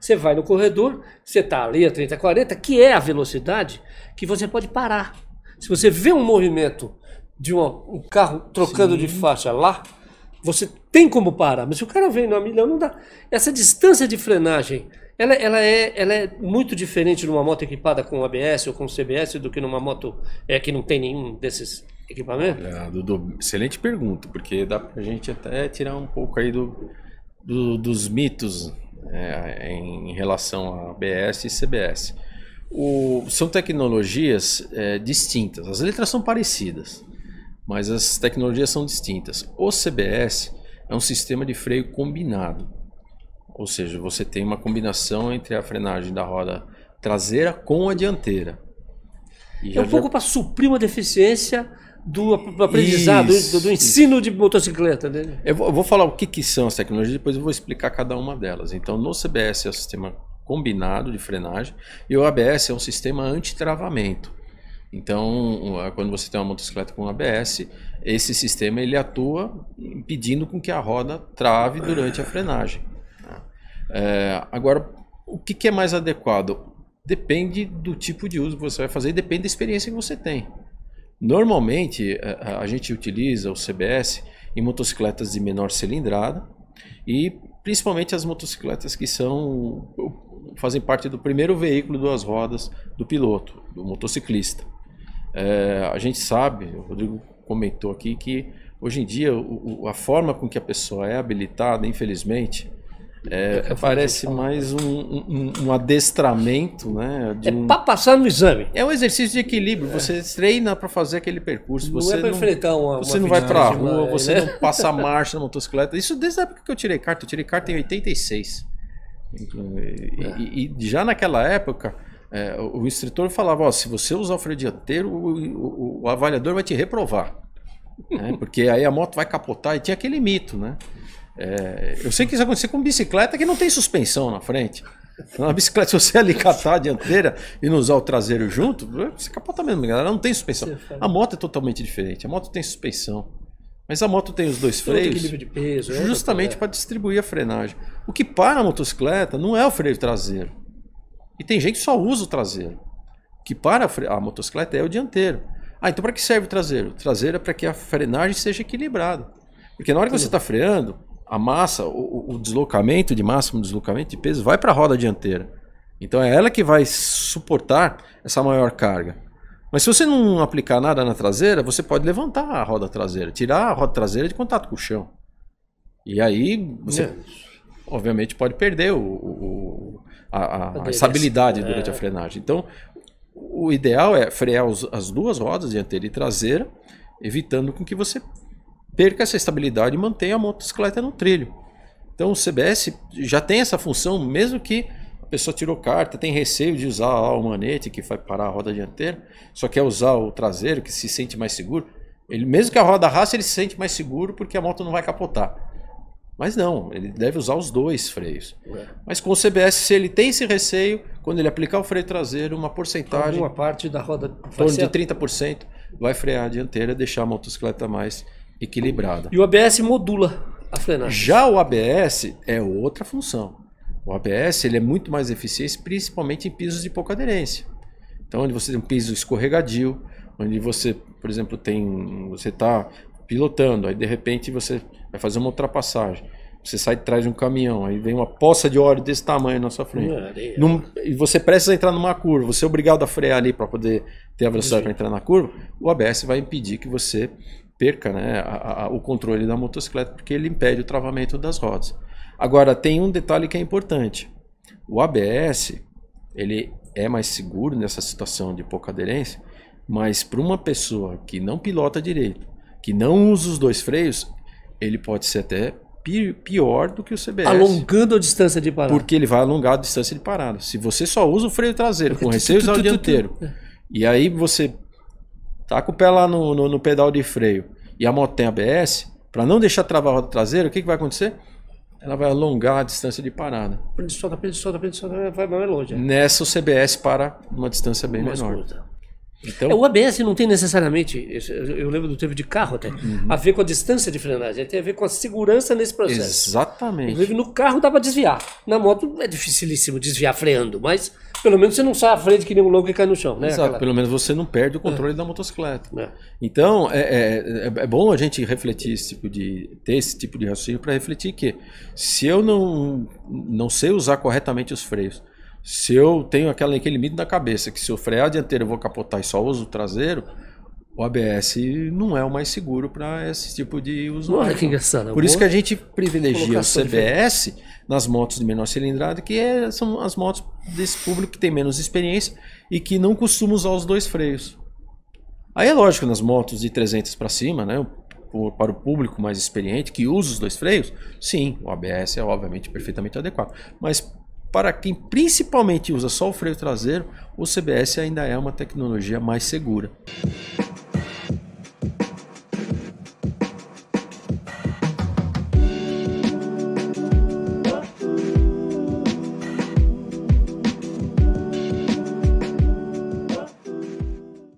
Você vai no corredor, você está ali a 30, 40, que é a velocidade que você pode parar. Se você vê um movimento de uma, um carro trocando Sim. de faixa lá, você tem como parar. Mas se o cara vem numa milhão, não dá. Essa distância de frenagem, ela, ela, é, ela é muito diferente numa moto equipada com ABS ou com CBS do que numa moto é, que não tem nenhum desses equipamentos? É, Dudu, excelente pergunta, porque dá para a gente até tirar um pouco aí do, do dos mitos é, em relação a ABS e CBS. O, são tecnologias é, distintas. As letras são parecidas, mas as tecnologias são distintas. O CBS é um sistema de freio combinado, ou seja, você tem uma combinação entre a frenagem da roda traseira com a dianteira. E é um pouco para suprir uma deficiência do, aprendizado, do, do, ensino de motocicleta. Né? Eu, vou, eu vou falar o que, que são as tecnologias, depois eu vou explicar cada uma delas. Então, no CBS é o sistema combinado de frenagem e o ABS é um sistema anti-travamento. Então, quando você tem uma motocicleta com ABS, esse sistema ele atua impedindo com que a roda trave durante a frenagem. Tá? É, agora, o que, que, é mais adequado? Depende do tipo de uso que você vai fazer e depende da experiência que você tem. Normalmente, a, eh, eh, a gente utiliza o CBS em motocicletas de menor cilindrada e principalmente as motocicletas que são fazem parte do primeiro veículo duas rodas do piloto, do motociclista. É, a gente sabe, o Rodrigo comentou aqui que hoje em dia o, a forma com que a pessoa é habilitada, infelizmente, é, é, é, parece mais um, um, um, adestramento, né? De é um... É para passar no exame. É um exercício de equilíbrio. Você treina para fazer aquele percurso. Você não é para enfrentar uma. Você uma não vai para a rua, você não passa marcha na motocicleta. Isso desde a época que eu tirei carta. Eu tirei carta em 86. E, e, e já naquela época, é, o instrutor falava: se você usar o freio dianteiro, o, o, o avaliador vai te reprovar. né? Porque aí a moto vai capotar. E tinha aquele mito, né? É, eu sei que isso aconteceu com bicicleta que não tem suspensão na frente. Na então, bicicleta, se você alicatar a dianteira e não usar o traseiro junto, você capota mesmo, galera. Não tem suspensão. A moto é totalmente diferente. A moto tem suspensão. Mas a moto tem os dois tem freios. equilíbrio de peso. É justamente é. para distribuir a frenagem. O que para a motocicleta não é o freio traseiro. E tem gente que só usa o traseiro. O que para a, fre... a motocicleta é o dianteiro. Ah, então para que serve o traseiro? O traseiro é para que a frenagem seja equilibrada. Porque na hora que você está freando, a massa, o, o, deslocamento de massa, o deslocamento de peso, vai para a roda dianteira. Então é ela que vai suportar essa maior carga. Mas se você não aplicar nada na traseira, você pode levantar a roda traseira, tirar a roda traseira de contato com o chão. E aí você, é. obviamente, pode perder o, o a, a estabilidade é. durante é. a frenagem. Então, o ideal é frear os, as duas rodas, dianteira e traseira, evitando com que você perca essa estabilidade e mantenha a motocicleta no trilho. Então o CBS já tem essa função, mesmo que a pessoa tirou carta, tem receio de usar o manete que vai parar a roda dianteira, só quer usar o traseiro que se sente mais seguro. Ele, mesmo que a roda raça, ele se sente mais seguro porque a moto não vai capotar. Mas não, ele deve usar os dois freios. É. Mas com o CBS, se ele tem esse receio, quando ele aplicar o freio traseiro, uma porcentagem. Uma parte da roda. Em torno de 30% vai frear a dianteira e deixar a motocicleta mais equilibrada. E o ABS modula a frenagem. Já o ABS é outra função. O ABS ele é muito mais eficiente, principalmente em pisos de pouca aderência. Então, onde você tem um piso escorregadio, onde você, por exemplo, tem você está pilotando, aí de repente você vai fazer uma ultrapassagem. Você sai de trás de um caminhão, aí vem uma poça de óleo desse tamanho na sua frente. Num, e você precisa entrar numa curva, você é obrigado a frear ali para poder ter a velocidade para entrar na curva. O ABS vai impedir que você perca né, a, a, o controle da motocicleta, porque ele impede o travamento das rodas. Agora, tem um detalhe que é importante. O ABS ele é mais seguro nessa situação de pouca aderência, mas para uma pessoa que não pilota direito, que não usa os dois freios, ele pode ser até pior do que o CBS. Alongando a distância de parada. Porque ele vai alongar a distância de parada. Se você só usa o freio traseiro, com receio usar o dianteiro, é. e aí você tá com o pé lá no, no, no pedal de freio, e a moto tem ABS, para não deixar travar a roda traseira, o que, que vai acontecer? Ela vai alongar a distância de parada. Solta, solta, solta, vai mais longe. É. Nessa o CBS para uma distância bem Mais menor. Curta. Então... É, o ABS não tem necessariamente, eu lembro do tempo de carro até, uhum. a ver com a distância de frenagem, tem a ver com a segurança nesse processo. Exatamente. Inclusive no carro dá para desviar, na moto é dificilíssimo desviar freando, mas pelo menos você não sai à frente que nem um louco e cai no chão. Né? Exato, Aquela... pelo menos você não perde o controle é. da motocicleta. É. Então é, é, é, é bom a gente refletir esse tipo de, ter esse tipo de raciocínio para refletir que se eu não, não sei usar corretamente os freios, se eu tenho aquela, aquele mito na cabeça que se eu frear dianteiro eu vou capotar e só uso o traseiro, o ABS não é o mais seguro para esse tipo de usuário. Olha que engraçado. É Por isso que a gente privilegia o CBS nas motos de menor cilindrada, que é, são as motos desse público que tem menos experiência e que não costuma usar os dois freios. Aí é lógico, nas motos de 300 para cima, né, para o público mais experiente que usa os dois freios, sim, o ABS é obviamente perfeitamente adequado. Mas para quem principalmente usa só o freio traseiro, o CBS ainda é uma tecnologia mais segura.